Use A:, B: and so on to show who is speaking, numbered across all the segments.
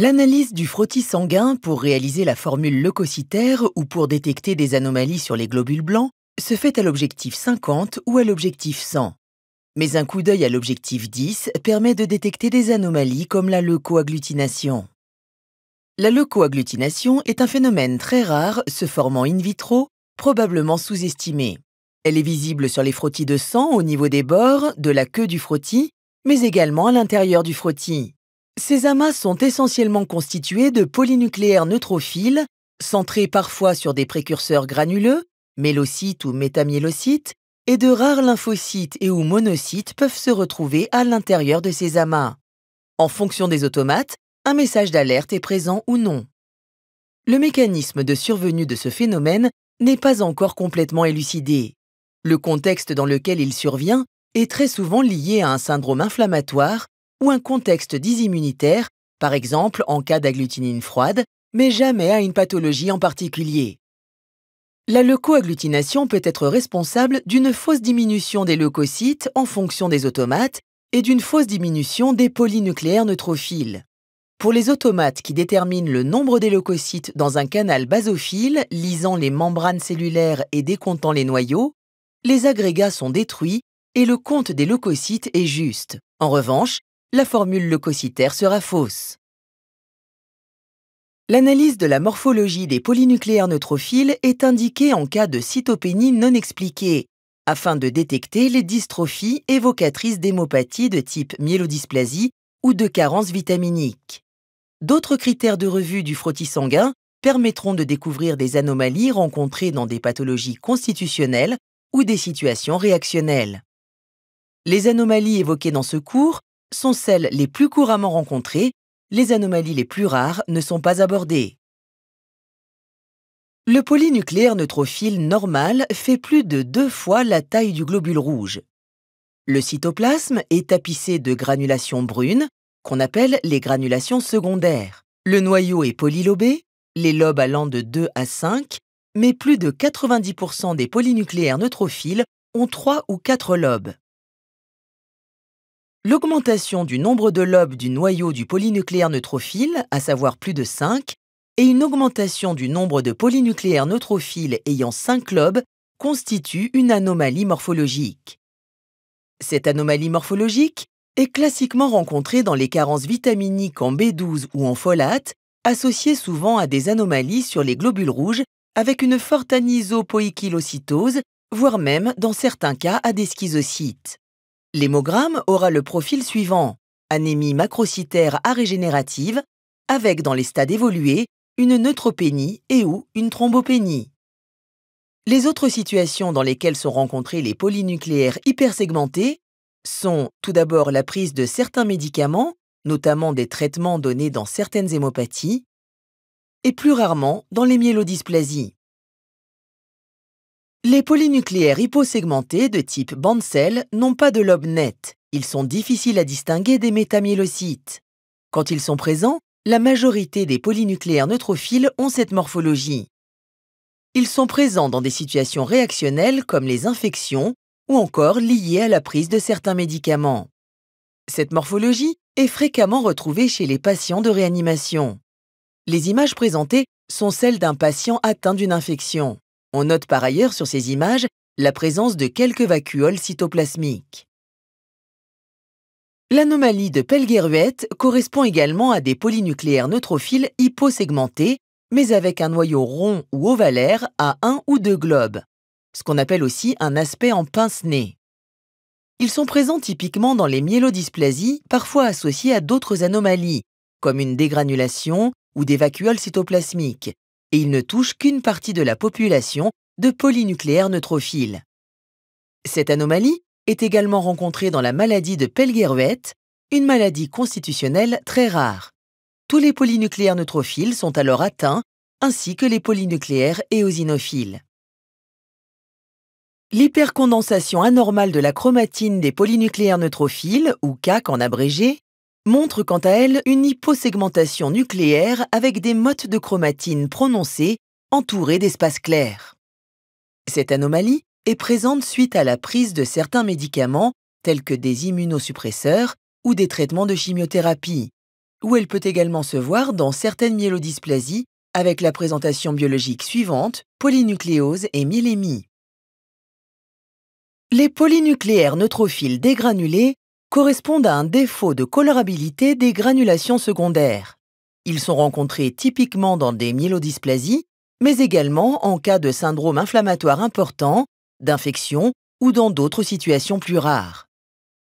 A: L'analyse du frottis sanguin pour réaliser la formule leucocytaire ou pour détecter des anomalies sur les globules blancs se fait à l'objectif 50 ou à l'objectif 100. Mais un coup d'œil à l'objectif 10 permet de détecter des anomalies comme la leucoagglutination. La leucoagglutination est un phénomène très rare se formant in vitro, probablement sous-estimé. Elle est visible sur les frottis de sang au niveau des bords, de la queue du frottis, mais également à l'intérieur du frottis. Ces amas sont essentiellement constitués de polynucléaires neutrophiles, centrés parfois sur des précurseurs granuleux, mélocytes ou métamyélocytes, et de rares lymphocytes et ou monocytes peuvent se retrouver à l'intérieur de ces amas. En fonction des automates, un message d'alerte est présent ou non. Le mécanisme de survenue de ce phénomène n'est pas encore complètement élucidé. Le contexte dans lequel il survient est très souvent lié à un syndrome inflammatoire ou un contexte dysimmunitaire, par exemple en cas d'agglutinine froide, mais jamais à une pathologie en particulier. La leucoagglutination peut être responsable d'une fausse diminution des leucocytes en fonction des automates et d'une fausse diminution des polynucléaires neutrophiles. Pour les automates qui déterminent le nombre des leucocytes dans un canal basophile lisant les membranes cellulaires et décomptant les noyaux, les agrégats sont détruits et le compte des leucocytes est juste. En revanche, la formule leucocytaire sera fausse. L'analyse de la morphologie des polynucléaires neutrophiles est indiquée en cas de cytopénie non expliquée, afin de détecter les dystrophies évocatrices d'hémopathie de type myélodysplasie ou de carence vitaminique. D'autres critères de revue du frottis sanguin permettront de découvrir des anomalies rencontrées dans des pathologies constitutionnelles ou des situations réactionnelles. Les anomalies évoquées dans ce cours sont celles les plus couramment rencontrées, les anomalies les plus rares ne sont pas abordées. Le polynucléaire neutrophile normal fait plus de deux fois la taille du globule rouge. Le cytoplasme est tapissé de granulations brunes, qu'on appelle les granulations secondaires. Le noyau est polylobé, les lobes allant de 2 à 5, mais plus de 90% des polynucléaires neutrophiles ont 3 ou 4 lobes l'augmentation du nombre de lobes du noyau du polynucléaire neutrophile, à savoir plus de 5, et une augmentation du nombre de polynucléaires neutrophiles ayant 5 lobes constitue une anomalie morphologique. Cette anomalie morphologique est classiquement rencontrée dans les carences vitaminiques en B12 ou en folate, associées souvent à des anomalies sur les globules rouges avec une forte anisopoïkylocytose, voire même dans certains cas à des schizocytes. L'hémogramme aura le profil suivant anémie macrocytaire à régénérative, avec dans les stades évolués une neutropénie et ou une thrombopénie. Les autres situations dans lesquelles sont rencontrées les polynucléaires hypersegmentés sont tout d'abord la prise de certains médicaments, notamment des traitements donnés dans certaines hémopathies, et plus rarement dans les myélodysplasies. Les polynucléaires hyposegmentés de type Bancel n'ont pas de lobe net. Ils sont difficiles à distinguer des métamylocytes. Quand ils sont présents, la majorité des polynucléaires neutrophiles ont cette morphologie. Ils sont présents dans des situations réactionnelles comme les infections ou encore liées à la prise de certains médicaments. Cette morphologie est fréquemment retrouvée chez les patients de réanimation. Les images présentées sont celles d'un patient atteint d'une infection. On note par ailleurs sur ces images la présence de quelques vacuoles cytoplasmiques. L'anomalie de Pelgueruette correspond également à des polynucléaires neutrophiles hyposegmentés, mais avec un noyau rond ou ovalaire à un ou deux globes, ce qu'on appelle aussi un aspect en pince-nez. Ils sont présents typiquement dans les myélodysplasies, parfois associés à d'autres anomalies, comme une dégranulation ou des vacuoles cytoplasmiques, et il ne touche qu'une partie de la population de polynucléaires neutrophiles. Cette anomalie est également rencontrée dans la maladie de Pelgueruette, une maladie constitutionnelle très rare. Tous les polynucléaires neutrophiles sont alors atteints, ainsi que les polynucléaires éosinophiles. L'hypercondensation anormale de la chromatine des polynucléaires neutrophiles, ou CAC en abrégé, montre quant à elle une hyposegmentation nucléaire avec des mottes de chromatine prononcées entourées d'espaces clairs. Cette anomalie est présente suite à la prise de certains médicaments tels que des immunosuppresseurs ou des traitements de chimiothérapie, où elle peut également se voir dans certaines myélodysplasies avec la présentation biologique suivante, polynucléose et myélémie. Les polynucléaires neutrophiles dégranulés correspondent à un défaut de colorabilité des granulations secondaires. Ils sont rencontrés typiquement dans des myélodysplasies, mais également en cas de syndrome inflammatoire important, d'infection ou dans d'autres situations plus rares.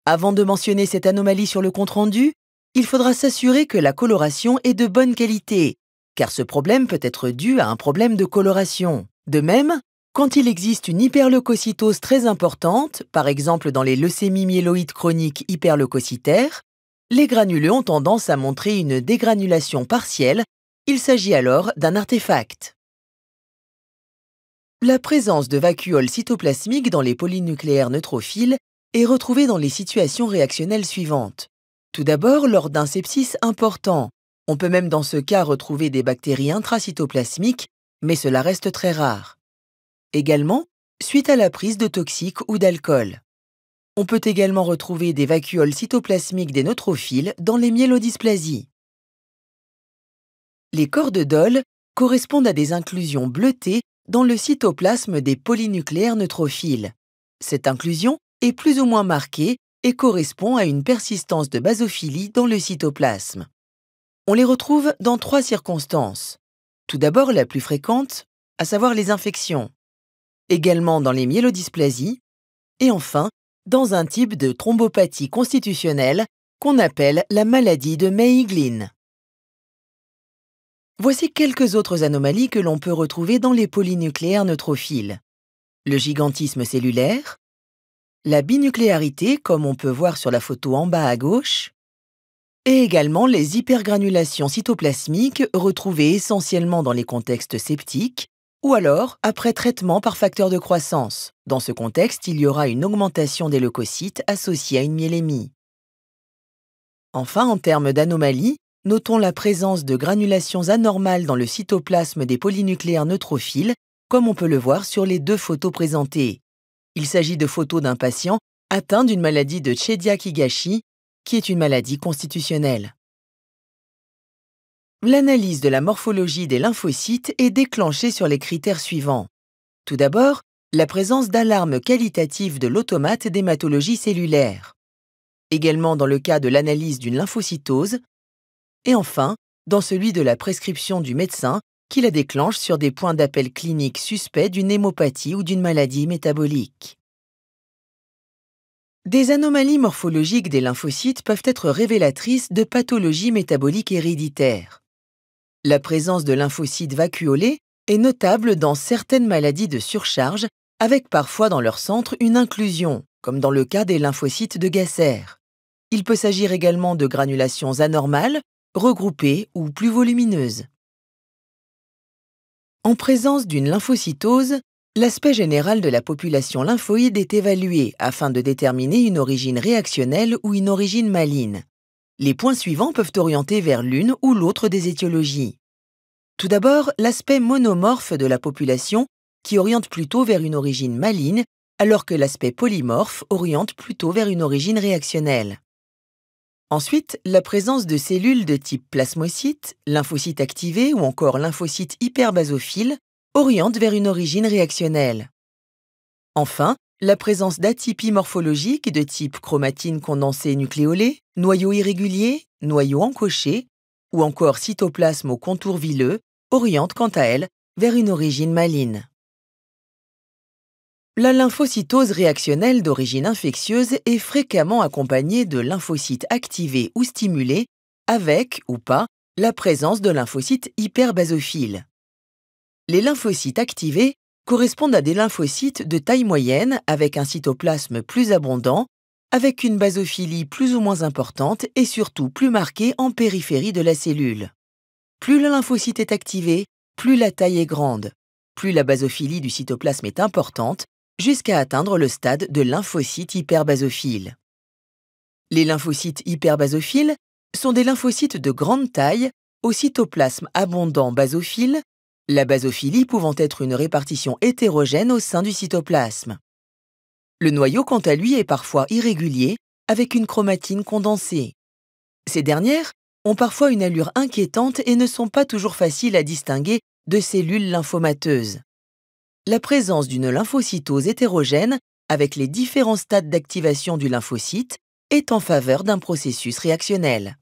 A: Avant de mentionner cette anomalie sur le compte-rendu, il faudra s'assurer que la coloration est de bonne qualité, car ce problème peut être dû à un problème de coloration. De même, quand il existe une hyperleucocytose très importante, par exemple dans les leucémies myéloïdes chroniques hyperleucocytaires, les granuleux ont tendance à montrer une dégranulation partielle, il s'agit alors d'un artefact. La présence de vacuoles cytoplasmiques dans les polynucléaires neutrophiles est retrouvée dans les situations réactionnelles suivantes. Tout d'abord, lors d'un sepsis important. On peut même dans ce cas retrouver des bactéries intracytoplasmiques, mais cela reste très rare également suite à la prise de toxiques ou d'alcool. On peut également retrouver des vacuoles cytoplasmiques des neutrophiles dans les myélodysplasies. Les corps de Dole correspondent à des inclusions bleutées dans le cytoplasme des polynucléaires neutrophiles. Cette inclusion est plus ou moins marquée et correspond à une persistance de basophilie dans le cytoplasme. On les retrouve dans trois circonstances. Tout d'abord la plus fréquente, à savoir les infections également dans les myélodysplasies, et enfin dans un type de thrombopathie constitutionnelle qu'on appelle la maladie de Meiglin. Voici quelques autres anomalies que l'on peut retrouver dans les polynucléaires neutrophiles. Le gigantisme cellulaire, la binucléarité comme on peut voir sur la photo en bas à gauche, et également les hypergranulations cytoplasmiques retrouvées essentiellement dans les contextes septiques, ou alors après traitement par facteur de croissance. Dans ce contexte, il y aura une augmentation des leucocytes associée à une myélémie. Enfin, en termes d'anomalies, notons la présence de granulations anormales dans le cytoplasme des polynucléaires neutrophiles, comme on peut le voir sur les deux photos présentées. Il s'agit de photos d'un patient atteint d'une maladie de chediak kigashi qui est une maladie constitutionnelle. L'analyse de la morphologie des lymphocytes est déclenchée sur les critères suivants. Tout d'abord, la présence d'alarmes qualitatives de l'automate d'hématologie cellulaire. Également dans le cas de l'analyse d'une lymphocytose. Et enfin, dans celui de la prescription du médecin qui la déclenche sur des points d'appel cliniques suspects d'une hémopathie ou d'une maladie métabolique. Des anomalies morphologiques des lymphocytes peuvent être révélatrices de pathologies métaboliques héréditaires. La présence de lymphocytes vacuolés est notable dans certaines maladies de surcharge, avec parfois dans leur centre une inclusion, comme dans le cas des lymphocytes de Gasser. Il peut s'agir également de granulations anormales, regroupées ou plus volumineuses. En présence d'une lymphocytose, l'aspect général de la population lymphoïde est évalué afin de déterminer une origine réactionnelle ou une origine maligne. Les points suivants peuvent orienter vers l'une ou l'autre des étiologies. Tout d'abord, l'aspect monomorphe de la population qui oriente plutôt vers une origine maligne, alors que l'aspect polymorphe oriente plutôt vers une origine réactionnelle. Ensuite, la présence de cellules de type plasmocyte, lymphocyte activé ou encore lymphocyte hyperbasophile oriente vers une origine réactionnelle. Enfin, la présence d'atypies morphologiques de type chromatine condensée nucléolée, noyaux irréguliers, noyaux encochés ou encore cytoplasme au contour vileux, oriente quant à elle vers une origine maligne. La lymphocytose réactionnelle d'origine infectieuse est fréquemment accompagnée de lymphocytes activés ou stimulés, avec ou pas la présence de lymphocytes hyperbasophiles. Les lymphocytes activés correspondent à des lymphocytes de taille moyenne avec un cytoplasme plus abondant avec une basophilie plus ou moins importante et surtout plus marquée en périphérie de la cellule. Plus le lymphocyte est activé, plus la taille est grande, plus la basophilie du cytoplasme est importante, jusqu'à atteindre le stade de lymphocyte hyperbasophile. Les lymphocytes hyperbasophiles sont des lymphocytes de grande taille, au cytoplasme abondant basophile, la basophilie pouvant être une répartition hétérogène au sein du cytoplasme. Le noyau, quant à lui, est parfois irrégulier, avec une chromatine condensée. Ces dernières ont parfois une allure inquiétante et ne sont pas toujours faciles à distinguer de cellules lymphomateuses. La présence d'une lymphocytose hétérogène avec les différents stades d'activation du lymphocyte est en faveur d'un processus réactionnel.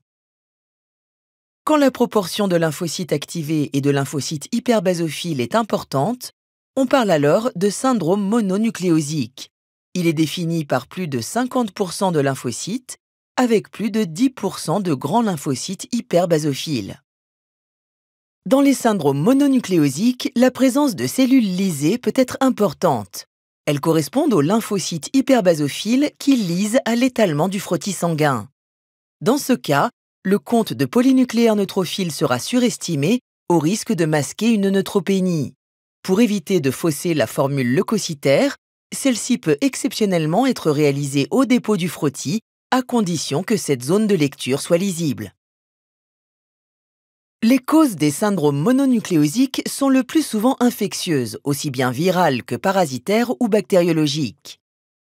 A: Quand la proportion de lymphocytes activés et de lymphocytes hyperbasophiles est importante, on parle alors de syndrome mononucléosique. Il est défini par plus de 50% de lymphocytes, avec plus de 10% de grands lymphocytes hyperbasophiles. Dans les syndromes mononucléosiques, la présence de cellules lysées peut être importante. Elles correspondent aux lymphocytes hyperbasophiles qui lisent à l'étalement du frottis sanguin. Dans ce cas, le compte de polynucléaires neutrophiles sera surestimé au risque de masquer une neutropénie. Pour éviter de fausser la formule leucocytaire, celle-ci peut exceptionnellement être réalisée au dépôt du frottis, à condition que cette zone de lecture soit lisible. Les causes des syndromes mononucléosiques sont le plus souvent infectieuses, aussi bien virales que parasitaires ou bactériologiques.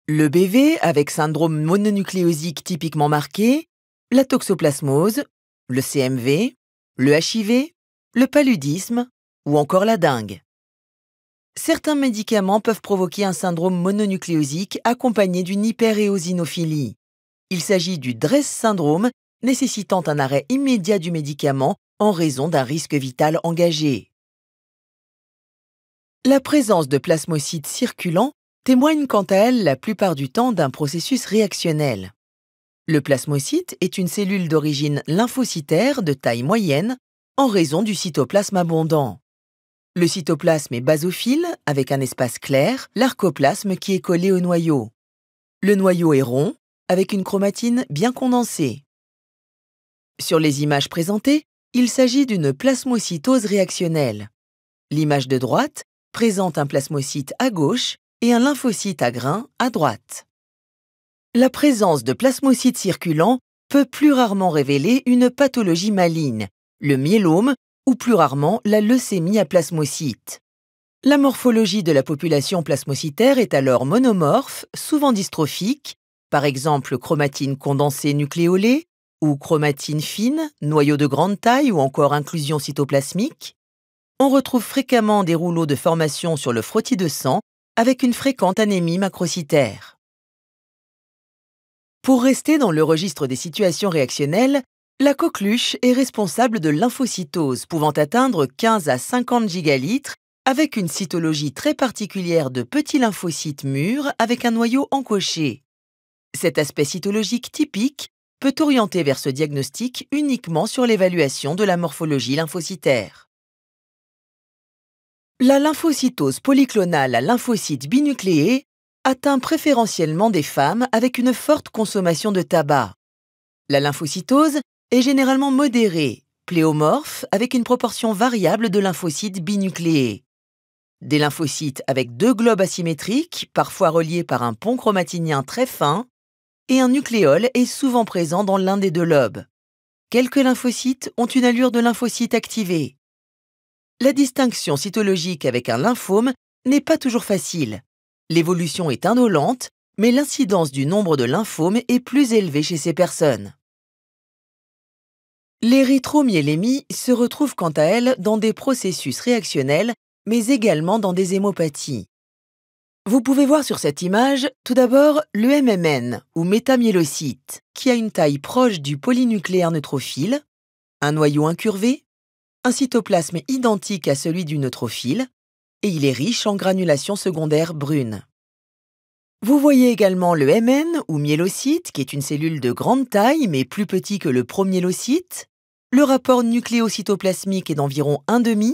A: Le BV avec syndrome mononucléosique typiquement marqué, la toxoplasmose, le CMV, le HIV, le paludisme ou encore la dengue. Certains médicaments peuvent provoquer un syndrome mononucléosique accompagné d'une hyperéosinophilie. Il s'agit du DRESS syndrome, nécessitant un arrêt immédiat du médicament en raison d'un risque vital engagé. La présence de plasmocytes circulants témoigne quant à elle la plupart du temps d'un processus réactionnel. Le plasmocyte est une cellule d'origine lymphocytaire de taille moyenne en raison du cytoplasme abondant. Le cytoplasme est basophile, avec un espace clair, l'arcoplasme qui est collé au noyau. Le noyau est rond, avec une chromatine bien condensée. Sur les images présentées, il s'agit d'une plasmocytose réactionnelle. L'image de droite présente un plasmocyte à gauche et un lymphocyte à grain à droite. La présence de plasmocytes circulants peut plus rarement révéler une pathologie maligne, le myélome ou plus rarement la leucémie à plasmocytes. La morphologie de la population plasmocytaire est alors monomorphe, souvent dystrophique, par exemple chromatine condensée nucléolée, ou chromatine fine, noyau de grande taille ou encore inclusion cytoplasmique. On retrouve fréquemment des rouleaux de formation sur le frottis de sang avec une fréquente anémie macrocytaire. Pour rester dans le registre des situations réactionnelles, la coqueluche est responsable de lymphocytose pouvant atteindre 15 à 50 gigalitres, avec une cytologie très particulière de petits lymphocytes mûrs avec un noyau encoché. Cet aspect cytologique typique peut orienter vers ce diagnostic uniquement sur l'évaluation de la morphologie lymphocytaire. La lymphocytose polyclonale à lymphocytes binucléés atteint préférentiellement des femmes avec une forte consommation de tabac. La lymphocytose est généralement modéré, pléomorphe, avec une proportion variable de lymphocytes binucléés. Des lymphocytes avec deux globes asymétriques, parfois reliés par un pont chromatinien très fin, et un nucléole est souvent présent dans l'un des deux lobes. Quelques lymphocytes ont une allure de lymphocyte activés. La distinction cytologique avec un lymphome n'est pas toujours facile. L'évolution est indolente, mais l'incidence du nombre de lymphomes est plus élevée chez ces personnes. L'érythromyélémie se retrouve quant à elle dans des processus réactionnels, mais également dans des hémopathies. Vous pouvez voir sur cette image tout d'abord le MMN ou métamyélocyte, qui a une taille proche du polynucléaire neutrophile, un noyau incurvé, un cytoplasme identique à celui du neutrophile, et il est riche en granulations secondaires brunes. Vous voyez également le MN ou myélocyte, qui est une cellule de grande taille mais plus petit que le promyélocyte, le rapport nucléocytoplasmique est d'environ 1,5,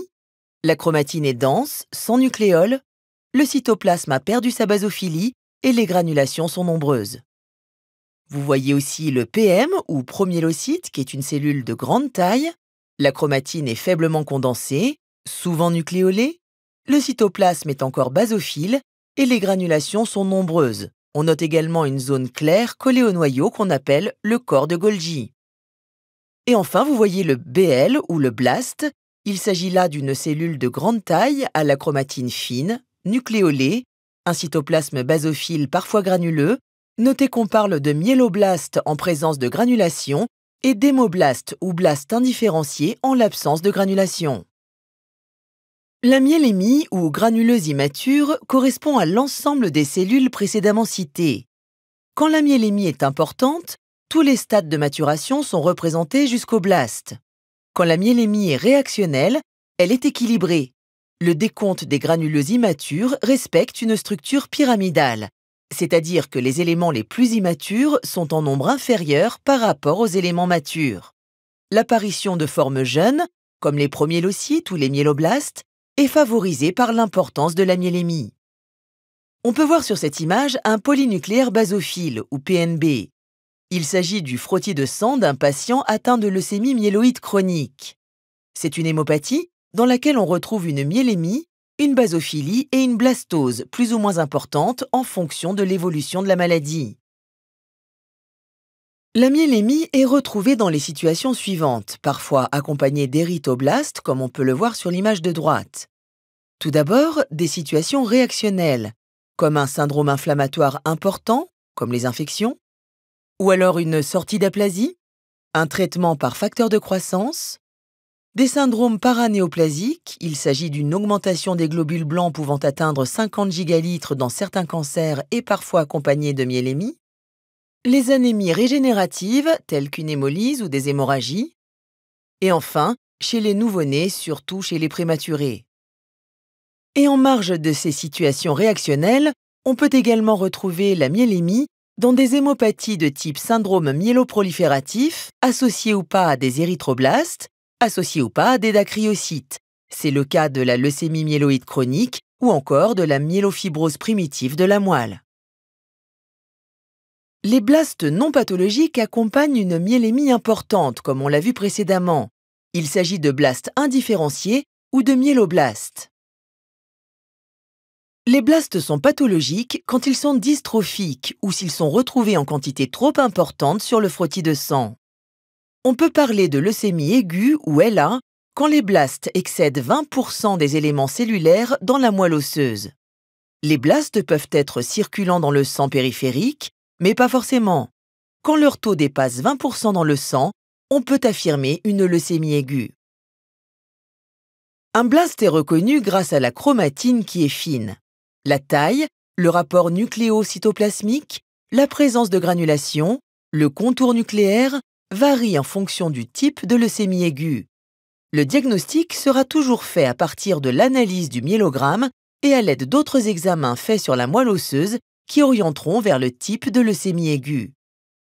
A: la chromatine est dense, sans nucléole, le cytoplasme a perdu sa basophilie et les granulations sont nombreuses. Vous voyez aussi le PM ou promyélocyte qui est une cellule de grande taille, la chromatine est faiblement condensée, souvent nucléolée, le cytoplasme est encore basophile et les granulations sont nombreuses. On note également une zone claire collée au noyau qu'on appelle le corps de Golgi. Et enfin, vous voyez le BL ou le blast. Il s'agit là d'une cellule de grande taille à la chromatine fine, nucléolée, un cytoplasme basophile parfois granuleux. Notez qu'on parle de myéloblaste en présence de granulation et d'hémoblast ou blast indifférencié en l'absence de granulation. La myélémie ou granuleuse immature correspond à l'ensemble des cellules précédemment citées. Quand la myélémie est importante, tous les stades de maturation sont représentés jusqu'au blast. Quand la myélémie est réactionnelle, elle est équilibrée. Le décompte des granuleux immatures respecte une structure pyramidale, c'est-à-dire que les éléments les plus immatures sont en nombre inférieur par rapport aux éléments matures. L'apparition de formes jeunes, comme les premiers locytes ou les myéloblastes, est favorisée par l'importance de la myélémie. On peut voir sur cette image un polynucléaire basophile, ou PNB. Il s'agit du frottis de sang d'un patient atteint de leucémie myéloïde chronique. C'est une hémopathie dans laquelle on retrouve une myélémie, une basophilie et une blastose plus ou moins importantes en fonction de l'évolution de la maladie. La myélémie est retrouvée dans les situations suivantes, parfois accompagnée d'érythoblastes, comme on peut le voir sur l'image de droite. Tout d'abord, des situations réactionnelles, comme un syndrome inflammatoire important, comme les infections, ou alors une sortie d'aplasie, un traitement par facteur de croissance, des syndromes paranéoplasiques, il s'agit d'une augmentation des globules blancs pouvant atteindre 50 gigalitres dans certains cancers et parfois accompagnés de myélémie, les anémies régénératives telles qu'une hémolyse ou des hémorragies, et enfin, chez les nouveau-nés, surtout chez les prématurés. Et en marge de ces situations réactionnelles, on peut également retrouver la myélémie dans des hémopathies de type syndrome myéloprolifératif, associées ou pas à des érythroblastes, associées ou pas à des dacryocytes. C'est le cas de la leucémie myéloïde chronique ou encore de la myélofibrose primitive de la moelle. Les blastes non pathologiques accompagnent une myélémie importante, comme on l'a vu précédemment. Il s'agit de blastes indifférenciés ou de myéloblastes. Les blastes sont pathologiques quand ils sont dystrophiques ou s'ils sont retrouvés en quantité trop importante sur le frottis de sang. On peut parler de leucémie aiguë ou LA quand les blastes excèdent 20% des éléments cellulaires dans la moelle osseuse. Les blastes peuvent être circulants dans le sang périphérique, mais pas forcément. Quand leur taux dépasse 20% dans le sang, on peut affirmer une leucémie aiguë. Un blaste est reconnu grâce à la chromatine qui est fine la taille, le rapport nucléocytoplasmique, la présence de granulation, le contour nucléaire varient en fonction du type de leucémie aiguë. Le diagnostic sera toujours fait à partir de l'analyse du myélogramme et à l'aide d'autres examens faits sur la moelle osseuse qui orienteront vers le type de leucémie aiguë.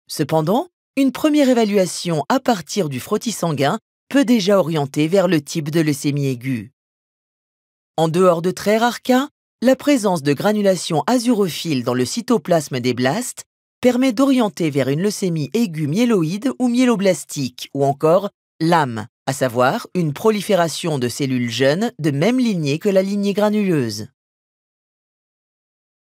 A: Cependant, une première évaluation à partir du frottis sanguin peut déjà orienter vers le type de leucémie aiguë. En dehors de très rares cas, la présence de granulations azurophiles dans le cytoplasme des blastes permet d'orienter vers une leucémie aiguë myéloïde ou myéloblastique, ou encore l'âme, à savoir une prolifération de cellules jeunes de même lignée que la lignée granuleuse.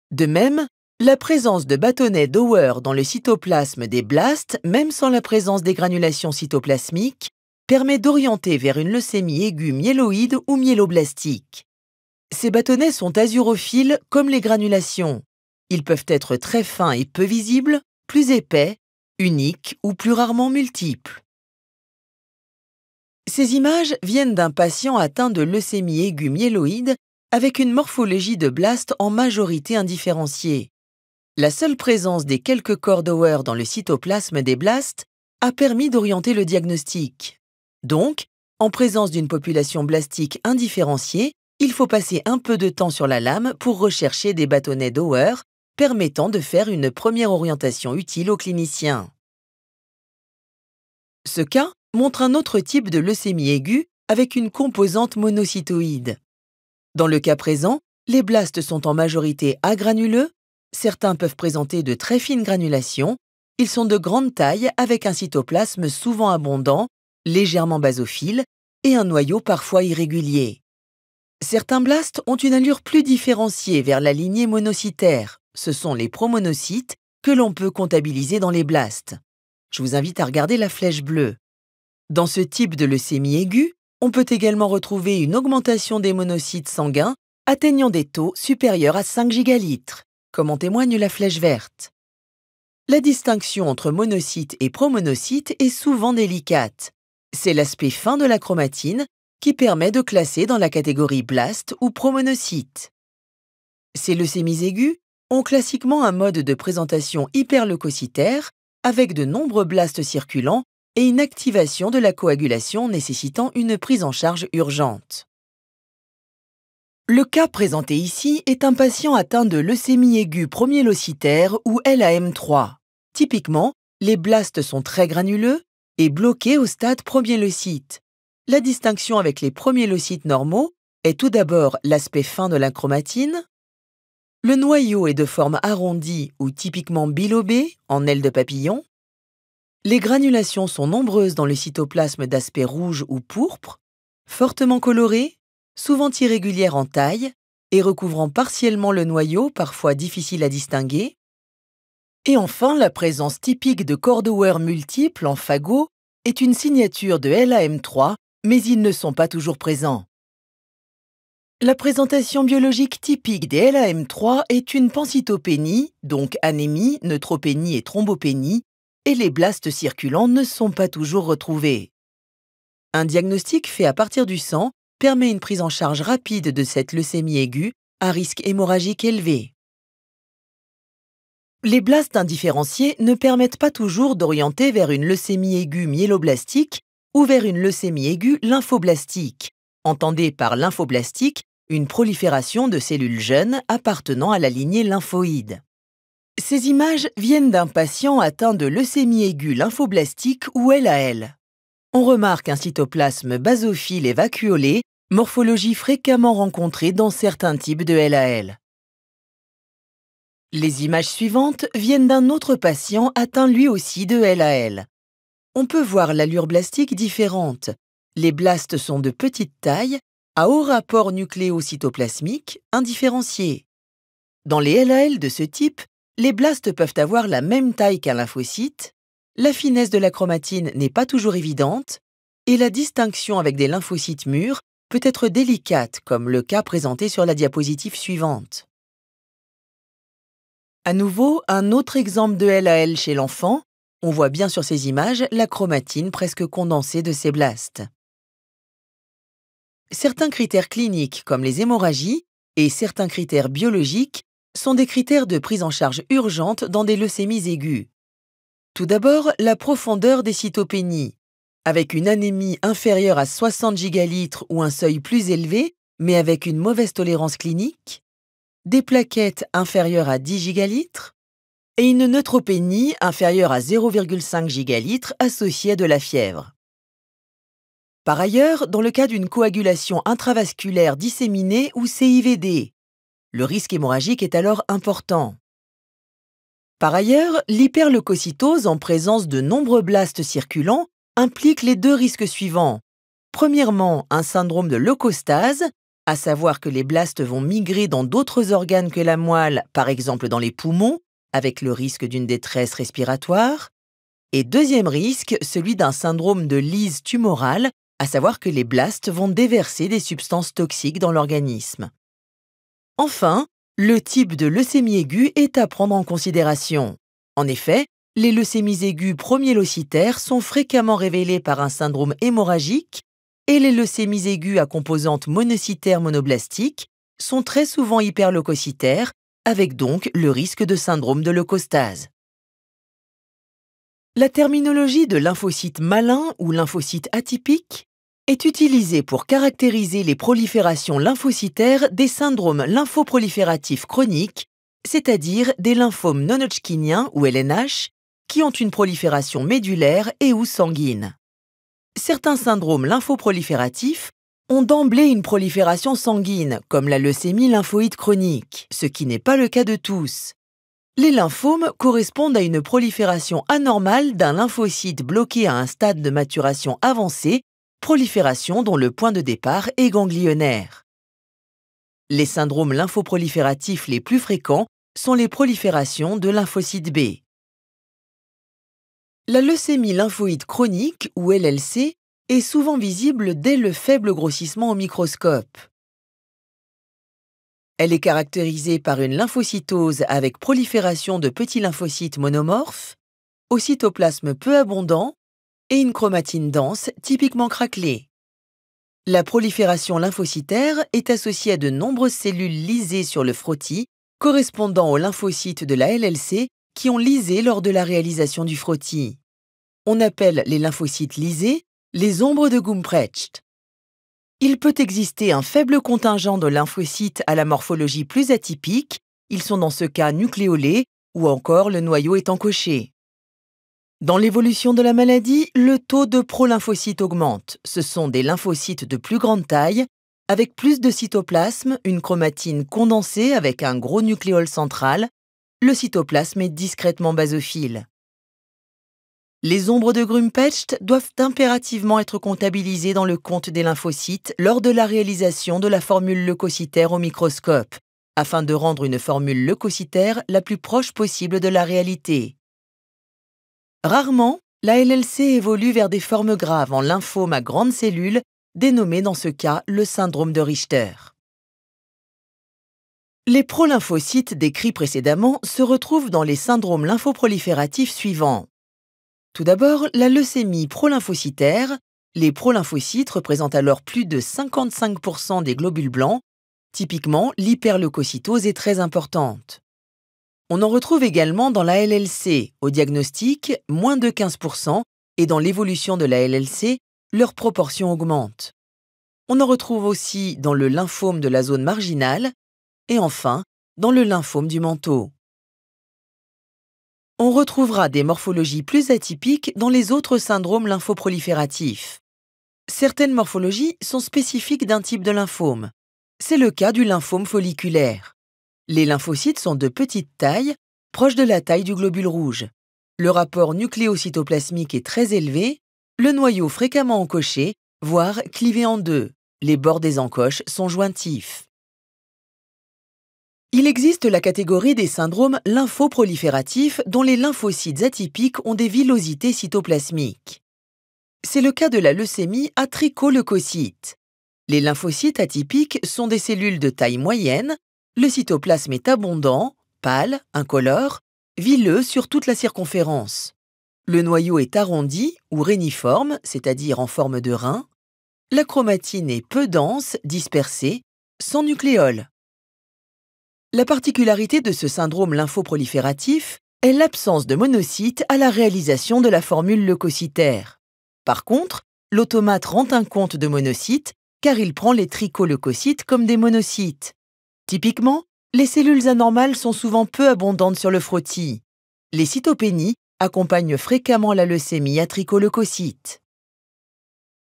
A: De même, la présence de bâtonnets d'Ower dans le cytoplasme des blastes, même sans la présence des granulations cytoplasmiques, permet d'orienter vers une leucémie aiguë myéloïde ou myéloblastique. Ces bâtonnets sont azurophiles comme les granulations. Ils peuvent être très fins et peu visibles, plus épais, uniques ou plus rarement multiples. Ces images viennent d'un patient atteint de leucémie aiguë myéloïde avec une morphologie de blastes en majorité indifférenciée. La seule présence des quelques corps dans le cytoplasme des blastes a permis d'orienter le diagnostic. Donc, en présence d'une population blastique indifférenciée, il faut passer un peu de temps sur la lame pour rechercher des bâtonnets d'Ower permettant de faire une première orientation utile aux cliniciens. Ce cas montre un autre type de leucémie aiguë avec une composante monocytoïde. Dans le cas présent, les blastes sont en majorité agranuleux, certains peuvent présenter de très fines granulations, ils sont de grande taille avec un cytoplasme souvent abondant, légèrement basophile et un noyau parfois irrégulier. Certains blasts ont une allure plus différenciée vers la lignée monocytaire. Ce sont les promonocytes que l'on peut comptabiliser dans les blasts. Je vous invite à regarder la flèche bleue. Dans ce type de leucémie aiguë, on peut également retrouver une augmentation des monocytes sanguins atteignant des taux supérieurs à 5 gigalitres, comme en témoigne la flèche verte. La distinction entre monocytes et promonocytes est souvent délicate. C'est l'aspect fin de la chromatine qui permet de classer dans la catégorie BLAST ou promonocyte. Ces leucémies aiguës ont classiquement un mode de présentation hyperleucocytaire avec de nombreux blastes circulants et une activation de la coagulation nécessitant une prise en charge urgente. Le cas présenté ici est un patient atteint de leucémie aiguë promiélocytaire ou LAM3. Typiquement, les blastes sont très granuleux et bloqués au stade promiélocyte, la distinction avec les premiers leucites normaux est tout d'abord l'aspect fin de la chromatine. Le noyau est de forme arrondie ou typiquement bilobée en aile de papillon. Les granulations sont nombreuses dans le cytoplasme d'aspect rouge ou pourpre, fortement colorées, souvent irrégulières en taille et recouvrant partiellement le noyau, parfois difficile à distinguer. Et enfin, la présence typique de cordower multiples en fagots est une signature de LAM3 mais ils ne sont pas toujours présents. La présentation biologique typique des LAM3 est une pancytopénie, donc anémie, neutropénie et thrombopénie, et les blastes circulants ne sont pas toujours retrouvés. Un diagnostic fait à partir du sang permet une prise en charge rapide de cette leucémie aiguë à risque hémorragique élevé. Les blastes indifférenciés ne permettent pas toujours d'orienter vers une leucémie aiguë myéloblastique ou vers une leucémie aiguë lymphoblastique, entendez par lymphoblastique une prolifération de cellules jeunes appartenant à la lignée lymphoïde. Ces images viennent d'un patient atteint de leucémie aiguë lymphoblastique ou LAL. On remarque un cytoplasme basophile et vacuolé, morphologie fréquemment rencontrée dans certains types de LAL. Les images suivantes viennent d'un autre patient atteint lui aussi de LAL on peut voir l'allure blastique différente. Les blastes sont de petite taille, à haut rapport nucléocytoplasmique, indifférenciés. Dans les LAL de ce type, les blastes peuvent avoir la même taille qu'un lymphocyte, la finesse de la chromatine n'est pas toujours évidente, et la distinction avec des lymphocytes mûrs peut être délicate, comme le cas présenté sur la diapositive suivante. À nouveau, un autre exemple de LAL chez l'enfant, on voit bien sur ces images la chromatine presque condensée de ces blastes. Certains critères cliniques, comme les hémorragies, et certains critères biologiques, sont des critères de prise en charge urgente dans des leucémies aiguës. Tout d'abord, la profondeur des cytopénies. Avec une anémie inférieure à 60 gigalitres ou un seuil plus élevé, mais avec une mauvaise tolérance clinique. Des plaquettes inférieures à 10 gigalitres et une neutropénie inférieure à 0,5 gigalitres associée à de la fièvre. Par ailleurs, dans le cas d'une coagulation intravasculaire disséminée ou CIVD, le risque hémorragique est alors important. Par ailleurs, l'hyperleucocytose en présence de nombreux blastes circulants implique les deux risques suivants. Premièrement, un syndrome de leucostase, à savoir que les blastes vont migrer dans d'autres organes que la moelle, par exemple dans les poumons, avec le risque d'une détresse respiratoire. Et deuxième risque, celui d'un syndrome de lyse tumorale, à savoir que les blastes vont déverser des substances toxiques dans l'organisme. Enfin, le type de leucémie aiguë est à prendre en considération. En effet, les leucémies aiguës promiélocytaires sont fréquemment révélées par un syndrome hémorragique et les leucémies aiguës à composante monocytaires monoblastiques sont très souvent hyperleucocytaires avec donc le risque de syndrome de leucostase. La terminologie de lymphocyte malin ou lymphocyte atypique est utilisée pour caractériser les proliférations lymphocytaires des syndromes lymphoprolifératifs chroniques, c'est-à-dire des lymphomes non-Hodgkiniens ou LNH, qui ont une prolifération médulaire et ou sanguine. Certains syndromes lymphoprolifératifs ont d'emblée une prolifération sanguine, comme la leucémie lymphoïde chronique, ce qui n'est pas le cas de tous. Les lymphomes correspondent à une prolifération anormale d'un lymphocyte bloqué à un stade de maturation avancé, prolifération dont le point de départ est ganglionnaire. Les syndromes lymphoprolifératifs les plus fréquents sont les proliférations de lymphocyte B. La leucémie lymphoïde chronique, ou LLC, est souvent visible dès le faible grossissement au microscope. Elle est caractérisée par une lymphocytose avec prolifération de petits lymphocytes monomorphes, au cytoplasme peu abondant et une chromatine dense typiquement craquelée. La prolifération lymphocytaire est associée à de nombreuses cellules lisées sur le frottis correspondant aux lymphocytes de la LLC qui ont lisé lors de la réalisation du frottis. On appelle les lymphocytes lisés les ombres de Gumprecht. Il peut exister un faible contingent de lymphocytes à la morphologie plus atypique, ils sont dans ce cas nucléolés ou encore le noyau est encoché. Dans l'évolution de la maladie, le taux de prolymphocytes augmente. Ce sont des lymphocytes de plus grande taille, avec plus de cytoplasme, une chromatine condensée avec un gros nucléole central. Le cytoplasme est discrètement basophile. Les ombres de Grumpecht doivent impérativement être comptabilisées dans le compte des lymphocytes lors de la réalisation de la formule leucocytaire au microscope, afin de rendre une formule leucocytaire la plus proche possible de la réalité. Rarement, la LLC évolue vers des formes graves en lymphome à grandes cellules, dénommées dans ce cas le syndrome de Richter. Les prolymphocytes décrits précédemment se retrouvent dans les syndromes lymphoprolifératifs suivants tout d'abord, la leucémie prolymphocytaire. Les prolymphocytes représentent alors plus de 55% des globules blancs. Typiquement, l'hyperleucocytose est très importante. On en retrouve également dans la LLC, au diagnostic, moins de 15%, et dans l'évolution de la LLC, leur proportion augmente. On en retrouve aussi dans le lymphome de la zone marginale, et enfin, dans le lymphome du manteau on retrouvera des morphologies plus atypiques dans les autres syndromes lymphoprolifératifs. Certaines morphologies sont spécifiques d'un type de lymphome. C'est le cas du lymphome folliculaire. Les lymphocytes sont de petite taille, proches de la taille du globule rouge. Le rapport nucléocytoplasmique est très élevé, le noyau fréquemment encoché, voire clivé en deux. Les bords des encoches sont jointifs. Il existe la catégorie des syndromes lymphoprolifératifs dont les lymphocytes atypiques ont des villosités cytoplasmiques. C'est le cas de la leucémie à tricholeucocytes. Les lymphocytes atypiques sont des cellules de taille moyenne, le cytoplasme est abondant, pâle, incolore, vileux sur toute la circonférence. Le noyau est arrondi ou réniforme, c'est-à-dire en forme de rein. La chromatine est peu dense, dispersée, sans nucléole. La particularité de ce syndrome lymphoprolifératif est l'absence de monocytes à la réalisation de la formule leucocytaire. Par contre, l'automate rend un compte de monocytes car il prend les tricholeucocytes comme des monocytes. Typiquement, les cellules anormales sont souvent peu abondantes sur le frottis. Les cytopénies accompagnent fréquemment la leucémie à tricholeucocytes.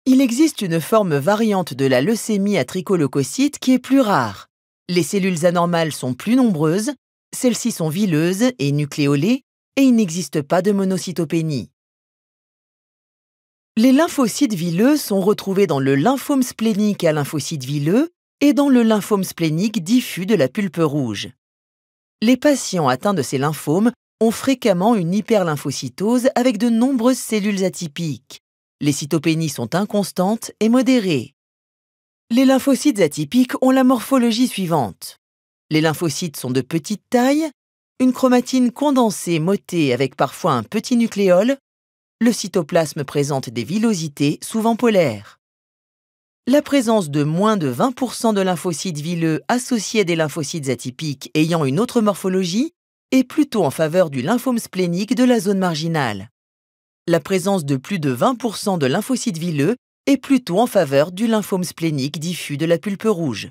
A: Il existe une forme variante de la leucémie à tricholeucocytes qui est plus rare. Les cellules anormales sont plus nombreuses, celles-ci sont vileuses et nucléolées, et il n'existe pas de monocytopénie. Les lymphocytes vileux sont retrouvés dans le lymphome splénique à lymphocytes vileux et dans le lymphome splénique diffus de la pulpe rouge. Les patients atteints de ces lymphomes ont fréquemment une hyperlymphocytose avec de nombreuses cellules atypiques. Les cytopénies sont inconstantes et modérées. Les lymphocytes atypiques ont la morphologie suivante. Les lymphocytes sont de petite taille, une chromatine condensée motée avec parfois un petit nucléole, le cytoplasme présente des villosités souvent polaires. La présence de moins de 20% de lymphocytes vileux associés à des lymphocytes atypiques ayant une autre morphologie est plutôt en faveur du lymphome splénique de la zone marginale. La présence de plus de 20% de lymphocytes vileux et plutôt en faveur du lymphome splénique diffus de la pulpe rouge.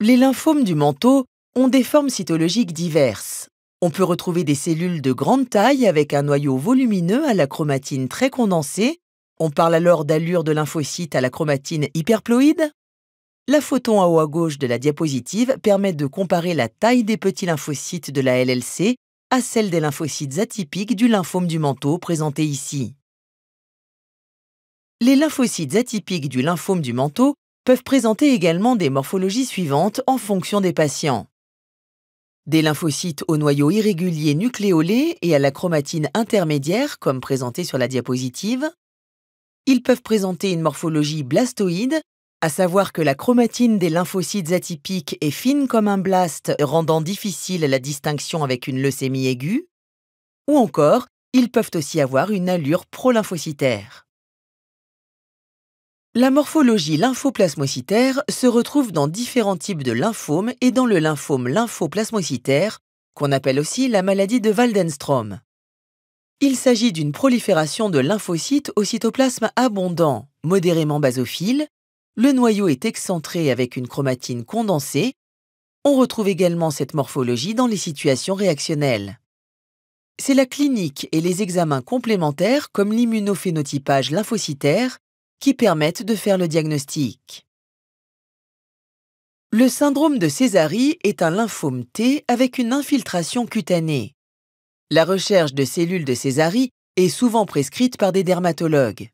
A: Les lymphomes du manteau ont des formes cytologiques diverses. On peut retrouver des cellules de grande taille avec un noyau volumineux à la chromatine très condensée. On parle alors d'allure de lymphocyte à la chromatine hyperploïde. La photo en haut à gauche de la diapositive permet de comparer la taille des petits lymphocytes de la LLC à celle des lymphocytes atypiques du lymphome du manteau présenté ici les lymphocytes atypiques du lymphome du manteau peuvent présenter également des morphologies suivantes en fonction des patients. Des lymphocytes au noyau irrégulier nucléolé et à la chromatine intermédiaire, comme présenté sur la diapositive. Ils peuvent présenter une morphologie blastoïde, à savoir que la chromatine des lymphocytes atypiques est fine comme un blast, rendant difficile la distinction avec une leucémie aiguë. Ou encore, ils peuvent aussi avoir une allure prolymphocytaire. La morphologie lymphoplasmocytaire se retrouve dans différents types de lymphomes et dans le lymphome lymphoplasmocytaire, qu'on appelle aussi la maladie de Waldenstrom. Il s'agit d'une prolifération de lymphocytes au cytoplasme abondant, modérément basophile. Le noyau est excentré avec une chromatine condensée. On retrouve également cette morphologie dans les situations réactionnelles. C'est la clinique et les examens complémentaires comme l'immunophénotypage lymphocytaire qui permettent de faire le diagnostic. Le syndrome de Césarie est un lymphome T avec une infiltration cutanée. La recherche de cellules de Césarie est souvent prescrite par des dermatologues.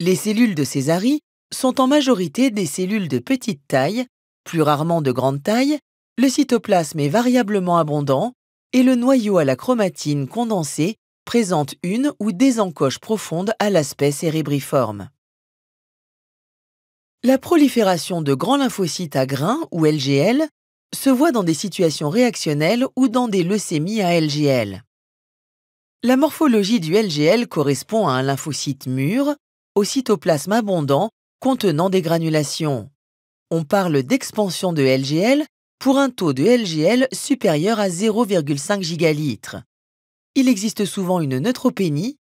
A: Les cellules de Césarie sont en majorité des cellules de petite taille, plus rarement de grande taille, le cytoplasme est variablement abondant et le noyau à la chromatine condensée présente une ou des encoches profondes à l'aspect cérébriforme. La prolifération de grands lymphocytes à grains ou LGL se voit dans des situations réactionnelles ou dans des leucémies à LGL. La morphologie du LGL correspond à un lymphocyte mûr, au cytoplasme abondant contenant des granulations. On parle d'expansion de LGL pour un taux de LGL supérieur à 0,5 gigalitres. Il existe souvent une neutropénie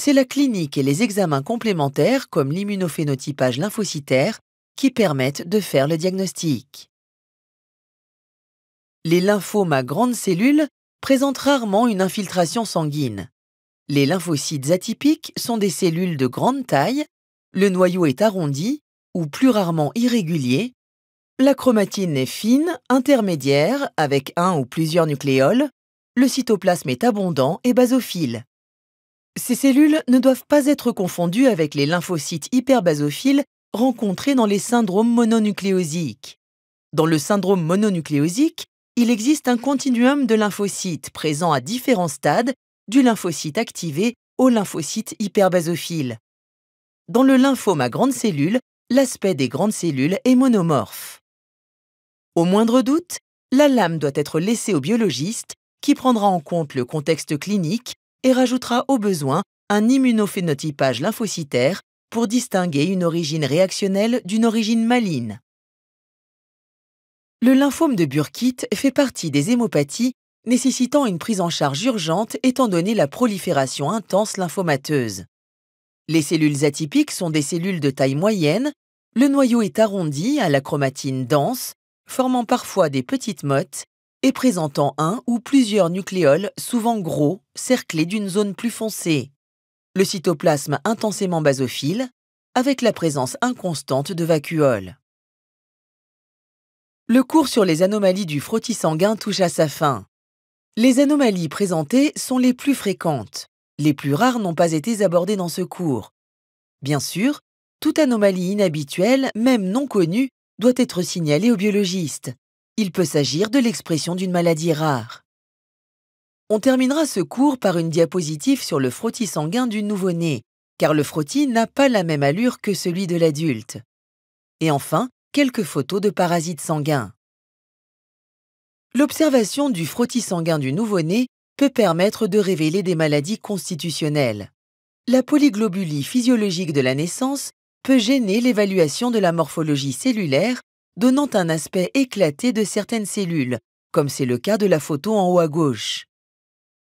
A: c'est la clinique et les examens complémentaires comme l'immunophénotypage lymphocytaire qui permettent de faire le diagnostic. Les lymphomes à grandes cellules présentent rarement une infiltration sanguine. Les lymphocytes atypiques sont des cellules de grande taille, le noyau est arrondi ou plus rarement irrégulier, la chromatine est fine, intermédiaire, avec un ou plusieurs nucléoles, le cytoplasme est abondant et basophile. Ces cellules ne doivent pas être confondues avec les lymphocytes hyperbasophiles rencontrés dans les syndromes mononucléosiques. Dans le syndrome mononucléosique, il existe un continuum de lymphocytes présents à différents stades, du lymphocyte activé au lymphocyte hyperbasophile. Dans le lymphome à grandes cellules, l'aspect des grandes cellules est monomorphe. Au moindre doute, la lame doit être laissée au biologiste qui prendra en compte le contexte clinique et rajoutera au besoin un immunophénotypage lymphocytaire pour distinguer une origine réactionnelle d'une origine maligne. Le lymphome de Burkitt fait partie des hémopathies nécessitant une prise en charge urgente étant donné la prolifération intense lymphomateuse. Les cellules atypiques sont des cellules de taille moyenne, le noyau est arrondi à la chromatine dense, formant parfois des petites mottes et présentant un ou plusieurs nucléoles souvent gros, cerclés d'une zone plus foncée. Le cytoplasme intensément basophile, avec la présence inconstante de vacuoles. Le cours sur les anomalies du frottis sanguin touche à sa fin. Les anomalies présentées sont les plus fréquentes. Les plus rares n'ont pas été abordées dans ce cours. Bien sûr, toute anomalie inhabituelle, même non connue, doit être signalée au biologiste, il peut s'agir de l'expression d'une maladie rare. On terminera ce cours par une diapositive sur le frottis sanguin du nouveau-né, car le frottis n'a pas la même allure que celui de l'adulte. Et enfin, quelques photos de parasites sanguins. L'observation du frottis sanguin du nouveau-né peut permettre de révéler des maladies constitutionnelles. La polyglobulie physiologique de la naissance peut gêner l'évaluation de la morphologie cellulaire donnant un aspect éclaté de certaines cellules, comme c'est le cas de la photo en haut à gauche.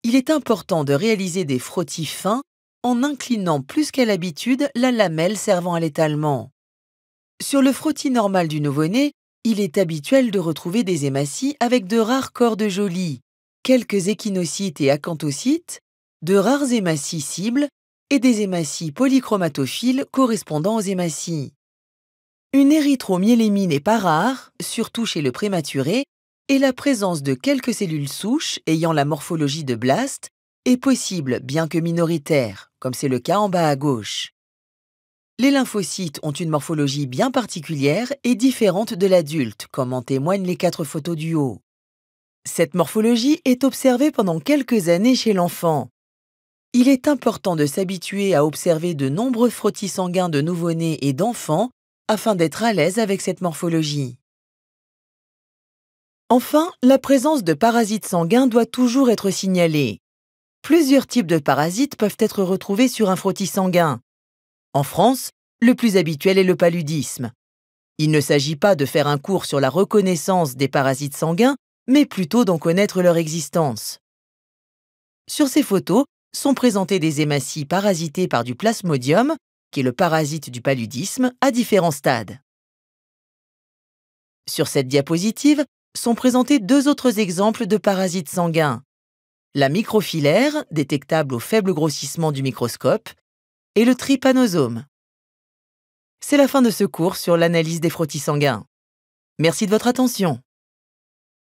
A: Il est important de réaliser des frottis fins en inclinant plus qu'à l'habitude la lamelle servant à l'étalement. Sur le frottis normal du nouveau-né, il est habituel de retrouver des hématies avec de rares cordes jolies, quelques échinocytes et acanthocytes, de rares hématies cibles et des hématies polychromatophiles correspondant aux hématies. Une érythromyélémine n'est pas rare, surtout chez le prématuré, et la présence de quelques cellules souches ayant la morphologie de Blast est possible, bien que minoritaire, comme c'est le cas en bas à gauche. Les lymphocytes ont une morphologie bien particulière et différente de l'adulte, comme en témoignent les quatre photos du haut. Cette morphologie est observée pendant quelques années chez l'enfant. Il est important de s'habituer à observer de nombreux frottis sanguins de nouveau-nés et d'enfants afin d'être à l'aise avec cette morphologie. Enfin, la présence de parasites sanguins doit toujours être signalée. Plusieurs types de parasites peuvent être retrouvés sur un frottis sanguin. En France, le plus habituel est le paludisme. Il ne s'agit pas de faire un cours sur la reconnaissance des parasites sanguins, mais plutôt d'en connaître leur existence. Sur ces photos sont présentées des hématies parasitées par du plasmodium, qui est le parasite du paludisme, à différents stades. Sur cette diapositive sont présentés deux autres exemples de parasites sanguins. La microfilaire, détectable au faible grossissement du microscope, et le trypanosome. C'est la fin de ce cours sur l'analyse des frottis sanguins. Merci de votre attention.